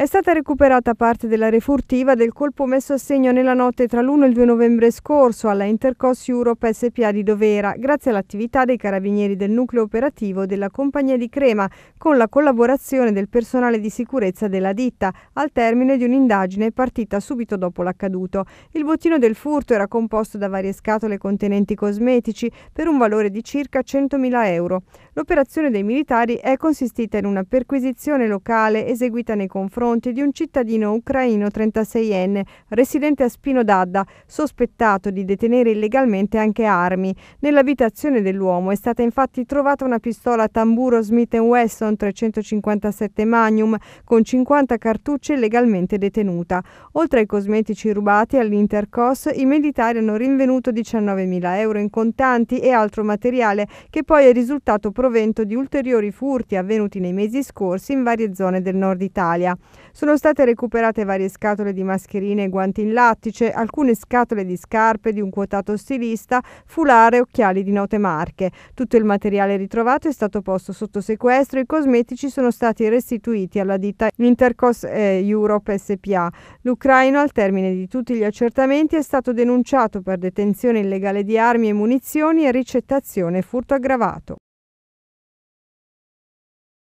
È stata recuperata parte della refurtiva del colpo messo a segno nella notte tra l'1 e il 2 novembre scorso alla Intercos Europe SPA di Dovera, grazie all'attività dei carabinieri del nucleo operativo della compagnia di Crema, con la collaborazione del personale di sicurezza della ditta, al termine di un'indagine partita subito dopo l'accaduto. Il bottino del furto era composto da varie scatole contenenti cosmetici per un valore di circa 100.000 euro. L'operazione dei militari è consistita in una perquisizione locale eseguita nei confronti di un cittadino ucraino 36enne, residente a Spino d'Adda, sospettato di detenere illegalmente anche armi. Nell'abitazione dell'uomo è stata infatti trovata una pistola tamburo Smith Wesson 357 Magnum con 50 cartucce illegalmente detenuta. Oltre ai cosmetici rubati all'Intercos, i militari hanno rinvenuto 19.000 euro in contanti e altro materiale che poi è risultato provato sprovento di ulteriori furti avvenuti nei mesi scorsi in varie zone del nord Italia. Sono state recuperate varie scatole di mascherine e guanti in lattice, alcune scatole di scarpe di un quotato stilista, fulare e occhiali di note marche. Tutto il materiale ritrovato è stato posto sotto sequestro e i cosmetici sono stati restituiti alla ditta Intercos eh, Europe SPA. L'ucraino, al termine di tutti gli accertamenti, è stato denunciato per detenzione illegale di armi e munizioni e ricettazione furto aggravato.